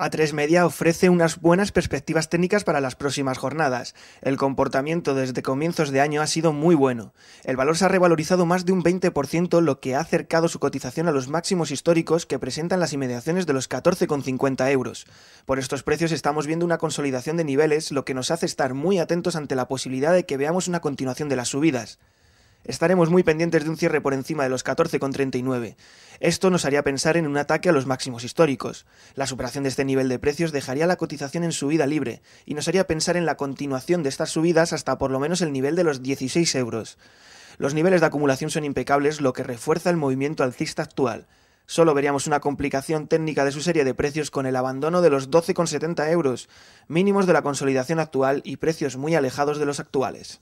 A3 Media ofrece unas buenas perspectivas técnicas para las próximas jornadas. El comportamiento desde comienzos de año ha sido muy bueno. El valor se ha revalorizado más de un 20%, lo que ha acercado su cotización a los máximos históricos que presentan las inmediaciones de los 14,50 euros. Por estos precios estamos viendo una consolidación de niveles, lo que nos hace estar muy atentos ante la posibilidad de que veamos una continuación de las subidas. Estaremos muy pendientes de un cierre por encima de los 14,39. Esto nos haría pensar en un ataque a los máximos históricos. La superación de este nivel de precios dejaría la cotización en subida libre y nos haría pensar en la continuación de estas subidas hasta por lo menos el nivel de los 16 euros. Los niveles de acumulación son impecables, lo que refuerza el movimiento alcista actual. Solo veríamos una complicación técnica de su serie de precios con el abandono de los 12,70 euros, mínimos de la consolidación actual y precios muy alejados de los actuales.